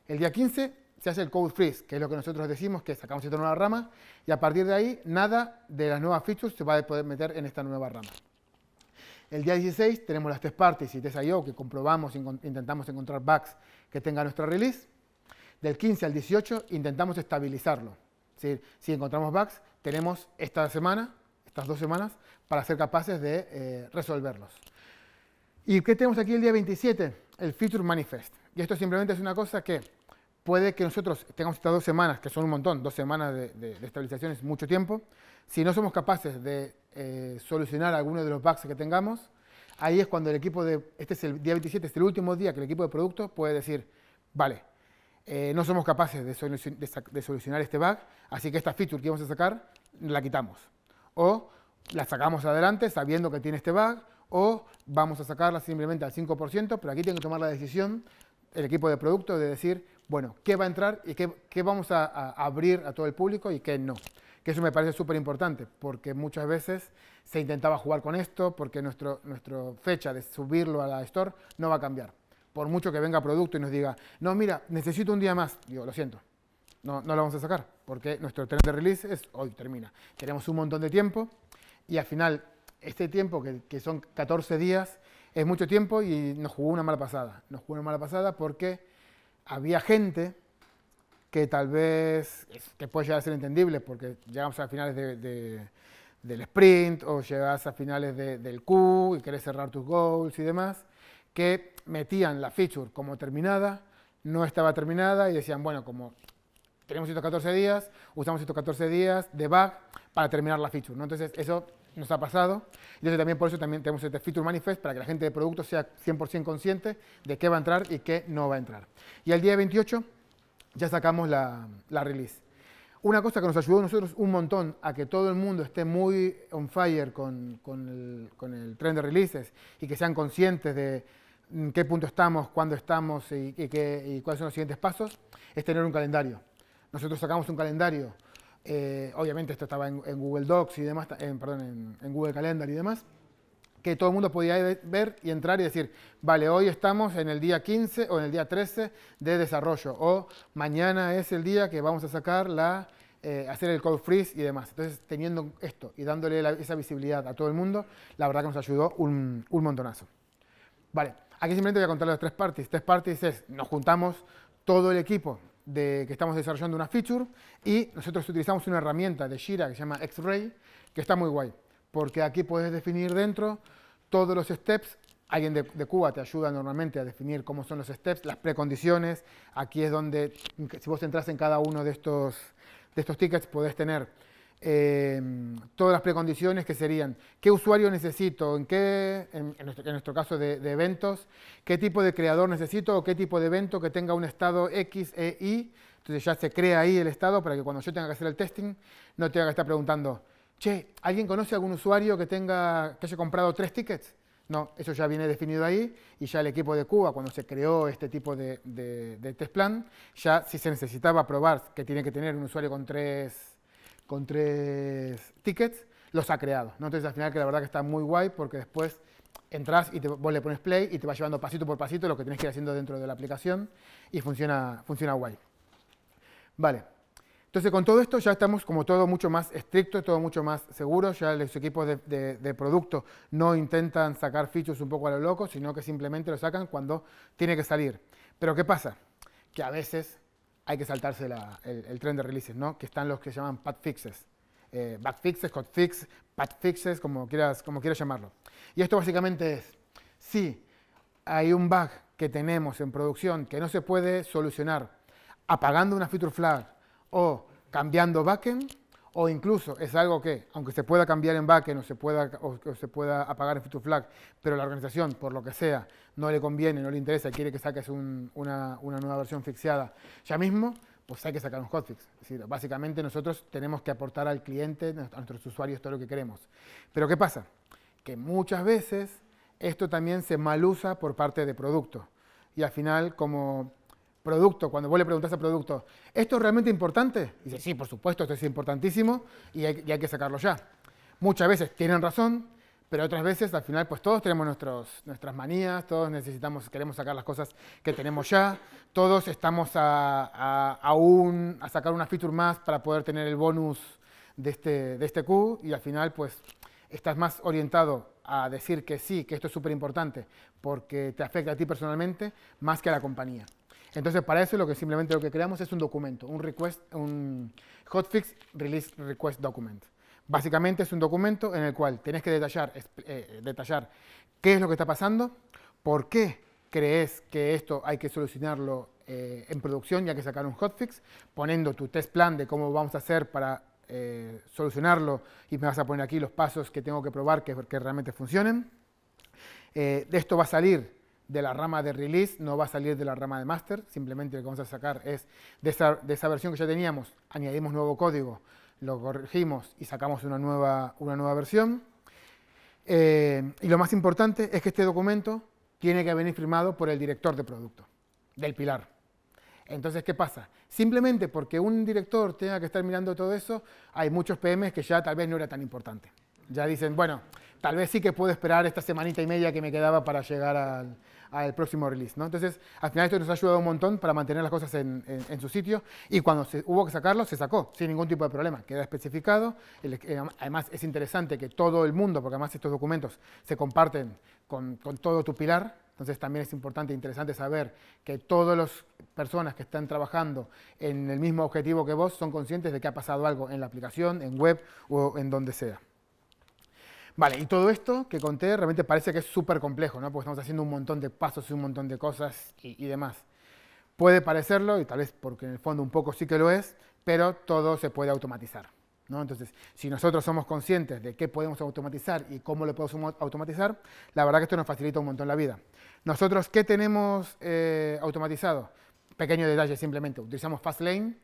El día 15 se hace el code freeze, que es lo que nosotros decimos, que sacamos esta nueva rama, y a partir de ahí nada de las nuevas features se va a poder meter en esta nueva rama. El día 16 tenemos las test parties y test I.O. que comprobamos, intentamos encontrar bugs que tenga nuestra release del 15 al 18 intentamos estabilizarlo. Si, encontramos bugs, tenemos esta semana, estas dos semanas, para ser capaces de eh, resolverlos. ¿Y qué tenemos aquí el día 27? El Feature Manifest. Y esto simplemente es una cosa que puede que nosotros tengamos estas dos semanas, que son un montón, dos semanas de, de, estabilización es mucho tiempo. Si no somos capaces de eh, solucionar alguno de los bugs que tengamos, ahí es cuando el equipo de, este es el día 27, este es el último día que el equipo de producto puede decir, vale, eh, no somos capaces de, solucionar este bug, así que esta feature que vamos a sacar la quitamos. O la sacamos adelante sabiendo que tiene este bug, o vamos a sacarla simplemente al 5%, pero aquí tiene que tomar la decisión el equipo de producto de decir, bueno, qué va a entrar y qué, vamos a, abrir a todo el público y qué no que eso me parece súper importante, porque muchas veces se intentaba jugar con esto, porque nuestra fecha de subirlo a la Store no va a cambiar por mucho que venga producto y nos diga, no, mira, necesito un día más, digo, lo siento, no, no lo vamos a sacar, porque nuestro tren de release es hoy, termina. Tenemos un montón de tiempo y al final este tiempo, que, que, son 14 días, es mucho tiempo y nos jugó una mala pasada. Nos jugó una mala pasada porque había gente que tal vez, que puede llegar a ser entendible, porque llegamos a finales del sprint o llegas a finales del Q y querés cerrar tus goals y demás, que metían la feature como terminada, no estaba terminada y decían, bueno, como tenemos estos 14 días, usamos estos 14 días de bug para terminar la feature. Entonces, eso nos ha pasado. Entonces, también por eso también tenemos este feature manifest para que la gente de producto sea 100% consciente de qué va a entrar y qué no va a entrar. Y al día 28 ya sacamos la, la release. Una cosa que nos ayudó a nosotros un montón a que todo el mundo esté muy on fire con, con, con el tren de releases y que sean conscientes de, en qué punto estamos, cuándo estamos y, cuáles son los siguientes pasos, es tener un calendario. Nosotros sacamos un calendario, eh, obviamente esto estaba en, Google Docs y demás, en, perdón, en, Google Calendar y demás, que todo el mundo podía ver y entrar y decir, vale, hoy estamos en el día 15 o en el día 13 de desarrollo, o mañana es el día que vamos a sacar la, eh, hacer el code freeze y demás. Entonces, teniendo esto y dándole esa visibilidad a todo el mundo, la verdad que nos ayudó un, un montonazo. Vale, Aquí simplemente voy a contar las tres partes. Tres partes es, nos juntamos todo el equipo de, que estamos desarrollando una feature y nosotros utilizamos una herramienta de Shira que se llama X-Ray, que está muy guay, porque aquí puedes definir dentro todos los steps. Alguien de, Cuba te ayuda normalmente a definir cómo son los steps, las precondiciones. Aquí es donde, si vos entras en cada uno de estos, de estos tickets, podés tener Em, todas las precondiciones que serían qué usuario necesito, en, qué, en, nuestro, caso de, eventos, qué tipo de creador necesito o qué tipo de evento que tenga un estado X, E, Y. Entonces ya se crea ahí el estado para que cuando yo tenga que hacer el testing no tenga que estar preguntando, che, ¿alguien conoce algún usuario que, tenga, que haya comprado tres tickets? No, eso ya viene definido ahí y ya el equipo de Cuba, cuando se creó este tipo de, de test plan, ya si se necesitaba probar que tiene que tener un usuario con tres con tres tickets, los ha creado. ¿no? Entonces, al final, que la verdad que está muy guay porque después entras y te, vos le pones play y te va llevando pasito por pasito lo que tienes que ir haciendo dentro de la aplicación y funciona, funciona guay. Vale. Entonces, con todo esto ya estamos como todo mucho más estricto, todo mucho más seguro. Ya los equipos de, producto no intentan sacar fichos un poco a lo loco, sino que simplemente lo sacan cuando tiene que salir. Pero, ¿qué pasa? Que a veces hay que saltarse el, tren de releases, ¿no? que están los que se llaman pat fixes. Eh, back fixes, hot fix, fixes, como quieras, como quieras llamarlo. Y esto básicamente es, si hay un bug que tenemos en producción que no se puede solucionar apagando una feature flag o cambiando backend, o incluso es algo que, aunque se pueda cambiar en backend o se pueda, se pueda apagar en future flag, pero la organización, por lo que sea, no le conviene, no le interesa, quiere que saques una, nueva versión fixeada ya mismo, pues hay que sacar un hotfix. Es decir, básicamente nosotros tenemos que aportar al cliente, a nuestros usuarios, todo lo que queremos. Pero ¿qué pasa? Que muchas veces esto también se malusa por parte de producto. Y al final, como producto, cuando vos le preguntás a producto, ¿esto es realmente importante? Y dice, sí, por supuesto, esto es importantísimo y hay, que sacarlo ya. Muchas veces tienen razón, pero otras veces al final pues todos tenemos nuestros, nuestras manías, todos necesitamos, queremos sacar las cosas que tenemos ya, todos estamos a, a, sacar una feature más para poder tener el bonus de este, de este Q y al final pues estás más orientado a decir que sí, que esto es súper importante porque te afecta a ti personalmente más que a la compañía. Entonces, para eso lo que simplemente lo que creamos es un documento, un, request, un hotfix release request document. Básicamente es un documento en el cual tienes que detallar, eh, eh, detallar qué es lo que está pasando, por qué crees que esto hay que solucionarlo eh, en producción, ya que sacar un hotfix, poniendo tu test plan de cómo vamos a hacer para solucionarlo y me vas a poner aquí los pasos que tengo que probar que, realmente funcionen. De esto va a salir de la rama de release, no va a salir de la rama de master, simplemente lo que vamos a sacar es de esa, versión que ya teníamos, añadimos nuevo código, lo corregimos y sacamos una nueva, una nueva versión. Eh, y lo más importante es que este documento tiene que venir firmado por el director de producto, del pilar. Entonces, ¿qué pasa? Simplemente porque un director tenga que estar mirando todo eso, hay muchos PMs que ya tal vez no era tan importante. Ya dicen, bueno, tal vez sí que puedo esperar esta semanita y media que me quedaba para llegar al, próximo release. ¿no? Entonces, al final esto nos ha ayudado un montón para mantener las cosas en, su sitio y cuando se, hubo que sacarlo, se sacó sin ningún tipo de problema. Queda especificado. Eh, además, es interesante que todo el mundo, porque además estos documentos se comparten con, con todo tu pilar, entonces también es importante e interesante saber que todas las personas que están trabajando en el mismo objetivo que vos son conscientes de que ha pasado algo en la aplicación, en web o en donde sea. Vale, y todo esto que conté realmente parece que es súper complejo, ¿no? Porque estamos haciendo un montón de pasos y un montón de cosas y, demás. Puede parecerlo, y tal vez porque en el fondo un poco sí que lo es, pero todo se puede automatizar. ¿no? Entonces, si nosotros somos conscientes de qué podemos automatizar y cómo lo podemos automatizar, la verdad que esto nos facilita un montón la vida. Nosotros, ¿qué tenemos eh, automatizado? Pequeño detalle simplemente, utilizamos Fastlane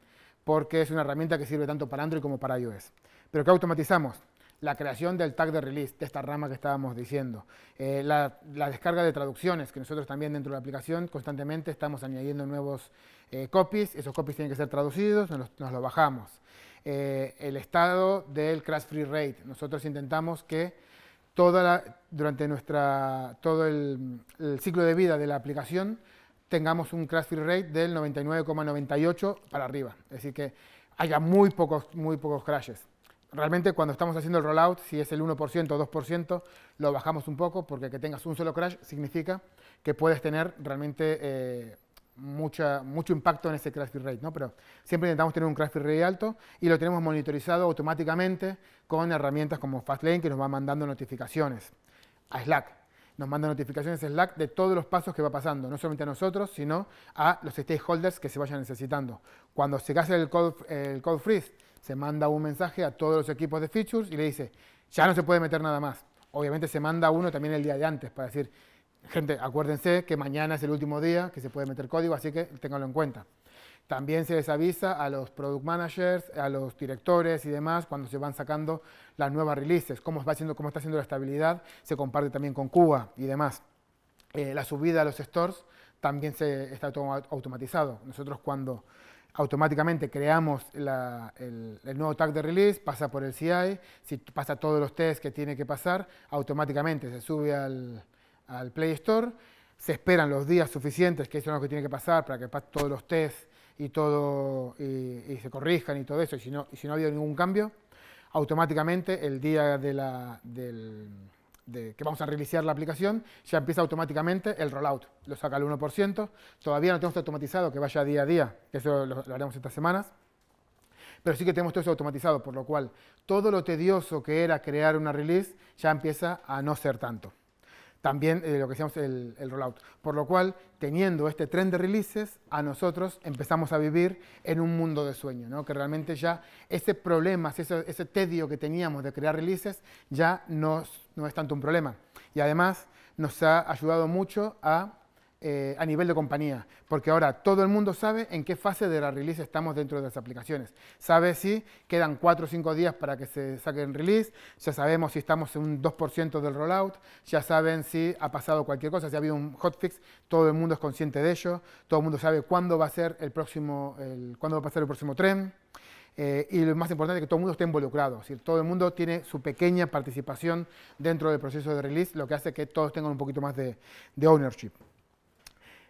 porque es una herramienta que sirve tanto para Android como para iOS. Pero ¿qué automatizamos? la creación del tag de release, de esta rama que estábamos diciendo, eh, la, descarga de traducciones, que nosotros también dentro de la aplicación constantemente estamos añadiendo nuevos eh, copies, esos copies tienen que ser traducidos, nos los, bajamos. Eh, el estado del crash free rate, nosotros intentamos que toda la, durante nuestra, todo el, ciclo de vida de la aplicación tengamos un crash free rate del 99,98 para arriba, es decir que haya muy pocos, muy pocos crashes realmente cuando estamos haciendo el rollout, si es el 1% o 2%, lo bajamos un poco porque que tengas un solo crash significa que puedes tener realmente eh, mucha, mucho impacto en ese crash rate. ¿no? Pero siempre intentamos tener un crash rate alto y lo tenemos monitorizado automáticamente con herramientas como Fastlane que nos va mandando notificaciones a Slack. Nos manda notificaciones a Slack de todos los pasos que va pasando, no solamente a nosotros, sino a los stakeholders que se vayan necesitando. Cuando se hace el cold el code freeze, se manda un mensaje a todos los equipos de features y le dice, ya no se puede meter nada más. Obviamente se manda uno también el día de antes para decir, gente, acuérdense que mañana es el último día que se puede meter código, así que ténganlo en cuenta. También se les avisa a los product managers, a los directores y demás cuando se van sacando las nuevas releases, cómo, va haciendo, cómo está haciendo la estabilidad, se comparte también con Cuba y demás. Eh, la subida a los stores también se está automatizado. Nosotros cuando automáticamente creamos el, nuevo tag de release, pasa por el CI, si pasa todos los tests que tiene que pasar, automáticamente se sube al, Play Store, se esperan los días suficientes, que son es lo que tiene que pasar para que pasen todos los tests y, todo, y, se corrijan y todo eso, y si no, y si no ha habido ningún cambio, automáticamente el día de la, del de que vamos a reiniciar la aplicación, ya empieza automáticamente el rollout. Lo saca al 1%. Todavía no tenemos automatizado que vaya día a día, eso lo, lo haremos estas semanas pero sí que tenemos todo eso automatizado, por lo cual todo lo tedioso que era crear una release ya empieza a no ser tanto también eh, lo que decíamos el, el, rollout. Por lo cual, teniendo este tren de releases, a nosotros empezamos a vivir en un mundo de sueño, ¿no? que realmente ya ese problema, ese, tedio que teníamos de crear releases, ya no es tanto un problema. Y además nos ha ayudado mucho a eh, a nivel de compañía, porque ahora todo el mundo sabe en qué fase de la release estamos dentro de las aplicaciones. Sabe si quedan 4 o 5 días para que se saque en release, ya sabemos si estamos en un 2% del rollout, ya saben si ha pasado cualquier cosa, si ha habido un hotfix, todo el mundo es consciente de ello, todo el mundo sabe cuándo va a ser el próximo, cuándo va a pasar el próximo tren. Eh, y lo más importante es que todo el mundo esté involucrado, es decir, todo el mundo tiene su pequeña participación dentro del proceso de release, lo que hace que todos tengan un poquito más de ownership.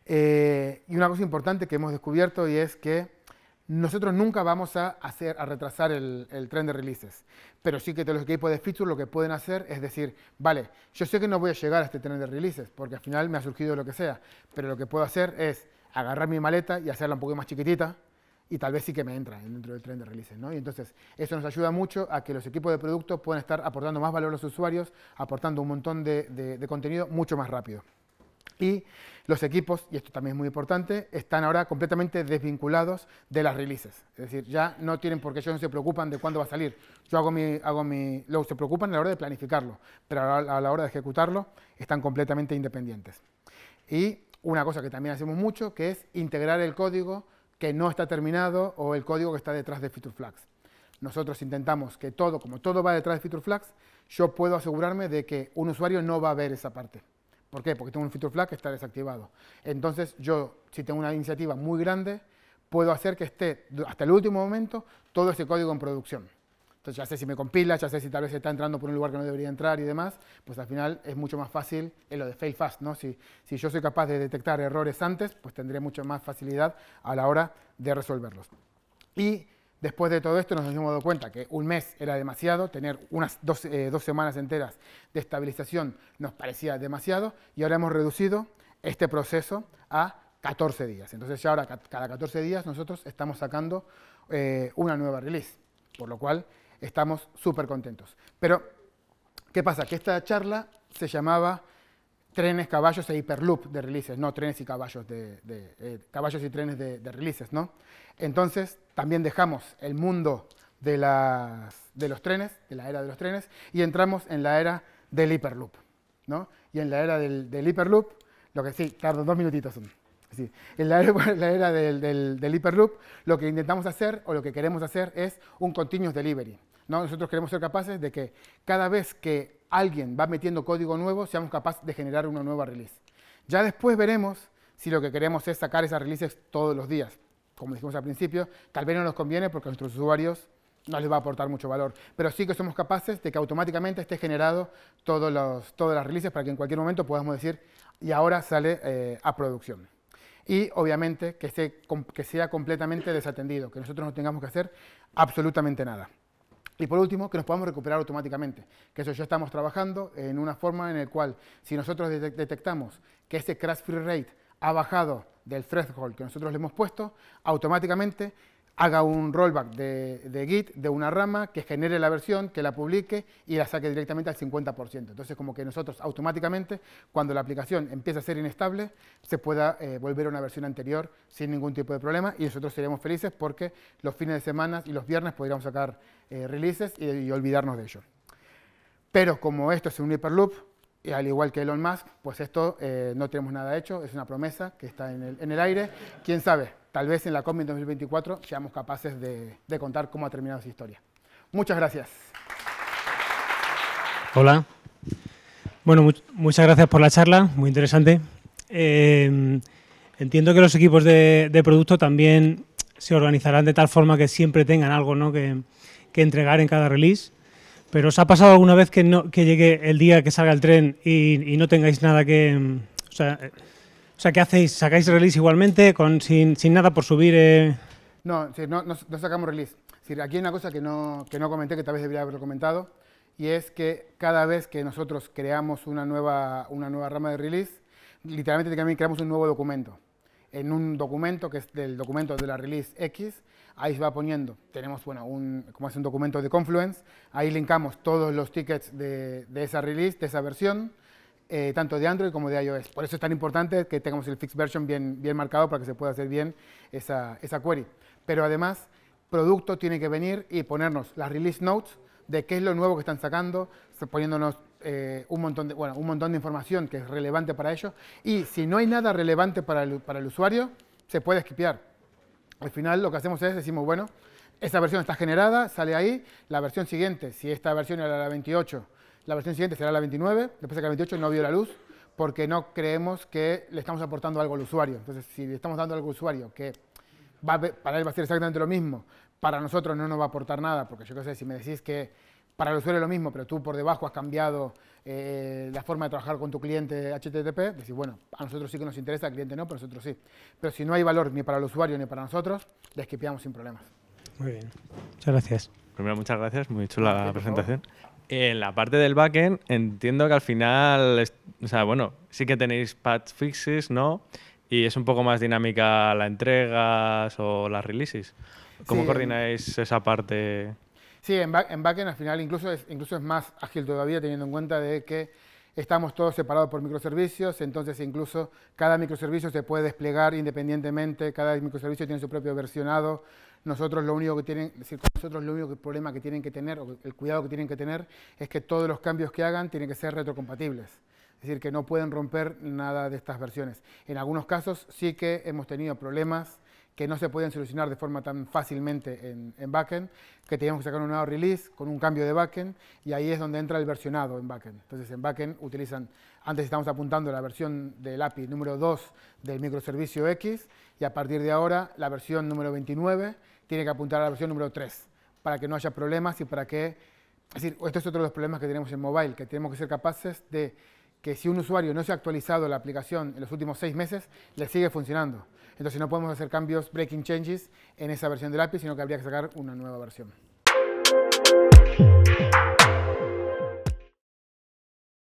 Eh, y una cosa importante que hemos descubierto y es que nosotros nunca vamos a, hacer, a retrasar el, tren de releases, pero sí que los equipos de feature lo que pueden hacer es decir, vale, yo sé que no voy a llegar a este tren de releases, porque al final me ha surgido lo que sea, pero lo que puedo hacer es agarrar mi maleta y hacerla un poco más chiquitita, y tal vez sí que me entra dentro del tren de releases. ¿no? Y entonces, eso nos ayuda mucho a que los equipos de producto puedan estar aportando más valor a los usuarios, aportando un montón de contenido mucho más rápido. Y los equipos, y esto también es muy importante, están ahora completamente desvinculados de las releases. Es decir, ya no tienen por qué ellos no se preocupan de cuándo va a salir. Yo hago mi, hago mi, se preocupan a la hora de planificarlo, pero a la, a la hora de ejecutarlo están completamente independientes. Y una cosa que también hacemos mucho, que es integrar el código que no está terminado o el código que está detrás de Feature Flags. Nosotros intentamos que todo, como todo va detrás de Feature Flags, yo puedo asegurarme de que un usuario no va a ver esa parte. ¿Por qué? Porque tengo un feature flag que está desactivado. Entonces yo, si tengo una iniciativa muy grande, puedo hacer que esté hasta el último momento todo ese código en producción. Entonces ya sé si me compila, ya sé si tal vez está entrando por un lugar que no debería entrar y demás, pues al final es mucho más fácil en lo de fail fast, ¿no? Si, si yo soy capaz de detectar errores antes, pues tendré mucha más facilidad a la hora de resolverlos. Y Después de todo esto nos hemos dado cuenta que un mes era demasiado, tener unas dos, eh, semanas enteras de estabilización nos parecía demasiado y ahora hemos reducido este proceso a 14 días. Entonces ya ahora cada 14 días nosotros estamos sacando eh, una nueva release, por lo cual estamos súper contentos. Pero, ¿qué pasa? Que esta charla se llamaba trenes, caballos e hiperloop de releases, no trenes y caballos, de, eh, caballos y trenes de, releases, ¿no? Entonces, también dejamos el mundo de, los trenes, de la era de los trenes, y entramos en la era del hiperloop, ¿no? Y en la era del, del hiperloop, lo que sí, tardo dos minutitos. [laughs] en la era, del, del, del hiperloop, lo que intentamos hacer, o lo que queremos hacer, es un continuous delivery nosotros queremos ser capaces de que cada vez que alguien va metiendo código nuevo, seamos capaces de generar una nueva release. Ya después veremos si lo que queremos es sacar esas releases todos los días. Como dijimos al principio, tal vez no nos conviene porque a nuestros usuarios no les va a aportar mucho valor, pero sí que somos capaces de que automáticamente esté generado todas las releases para que en cualquier momento podamos decir, y ahora sale eh, a producción. Y obviamente que sea completamente desatendido, que nosotros no tengamos que hacer absolutamente nada. Y por último, que nos podamos recuperar automáticamente, que eso ya estamos trabajando en una forma en la cual si nosotros detectamos que ese crash free rate ha bajado del threshold que nosotros le hemos puesto, automáticamente haga un rollback de, Git de una rama, que genere la versión, que la publique y la saque directamente al 50%. Entonces, como que nosotros automáticamente, cuando la aplicación empieza a ser inestable, se pueda eh, volver a una versión anterior sin ningún tipo de problema y nosotros seríamos felices porque los fines de semana y los viernes podríamos sacar eh, releases y, olvidarnos de ello. Pero como esto es un Hyperloop, al igual que Elon Musk, pues esto eh, no tenemos nada hecho, es una promesa que está en el, en el aire. ¿Quién sabe? tal vez en la comi 2024 seamos capaces de, contar cómo ha terminado su historia. Muchas gracias. Hola. Bueno, muchas gracias por la charla, muy interesante. Em, entiendo que los equipos de, producto también se organizarán de tal forma que siempre tengan algo que, entregar en cada release. Pero ¿os ha pasado alguna vez que, no, llegue el día que salga el tren y, no tengáis nada que... O o sea, ¿qué hacéis? ¿Sacáis release igualmente sin, nada por subir? Eh? No, no, sacamos release. aquí hay una cosa que no, comenté, que tal vez debería haber comentado, y es que cada vez que nosotros creamos una nueva, una nueva rama de release, literalmente también creamos un nuevo documento. En un documento, que es el documento de la release X, ahí se va poniendo, tenemos, bueno, un, como es un documento de Confluence, ahí linkamos todos los tickets de, de esa release, de esa versión, eh, tanto de Android como de iOS. Por eso es tan importante que tengamos el fixed version bien, marcado para que se pueda hacer bien esa, query. Pero además, producto tiene que venir y ponernos las release notes de qué es lo nuevo que están sacando, poniéndonos eh, un, montón de, información que es relevante para ellos. Y si no hay nada relevante para el, para el usuario, se puede esquipear. Al final lo que hacemos es, decimos, bueno, esta versión está generada, sale ahí, la versión siguiente, si esta versión era la 28 la versión siguiente será la 29, después que la 28 no vio la luz, porque no creemos que le estamos aportando algo al usuario. Entonces, si le estamos dando algo al usuario que va para él va a ser exactamente lo mismo, para nosotros no nos va a aportar nada, porque yo qué sé, si me decís que para el usuario es lo mismo, pero tú por debajo has cambiado eh, la forma de trabajar con tu cliente HTTP, decís, bueno, a nosotros sí que nos interesa, al cliente no, pero nosotros sí. Pero si no hay valor ni para el usuario ni para nosotros, le esquipeamos sin problemas. Muy bien, muchas gracias. Primero, muchas gracias, muy chula la presentación. En la parte del backend entiendo que al final, o sea, bueno, sí que tenéis patch fixes, ¿no? Y es un poco más dinámica la entrega o las releases. ¿Cómo coordináis esa parte? Sí, en, backend al final incluso es, incluso es más ágil todavía teniendo en cuenta de que estamos todos separados por microservicios, entonces incluso cada microservicio se puede desplegar independientemente, cada microservicio tiene su propio versionado, nosotros lo único que tienen, decir, nosotros lo único problema que tienen que tener, o el cuidado que tienen que tener, es que todos los cambios que hagan tienen que ser retrocompatibles. Es decir, que no pueden romper nada de estas versiones. En algunos casos sí que hemos tenido problemas que no se pueden solucionar de forma tan fácilmente en, en backend, que teníamos que sacar un nuevo release con un cambio de backend y ahí es donde entra el versionado en backend. Entonces en backend utilizan, antes estamos apuntando la versión del API número 2 del microservicio X y a partir de ahora la versión número 29 tiene que apuntar a la versión número 3 para que no haya problemas y para que... Es decir, esto es otro de los problemas que tenemos en mobile, que tenemos que ser capaces de que si un usuario no se ha actualizado la aplicación en los últimos seis meses, le sigue funcionando. Entonces no podemos hacer cambios, breaking changes, en esa versión del API, sino que habría que sacar una nueva versión.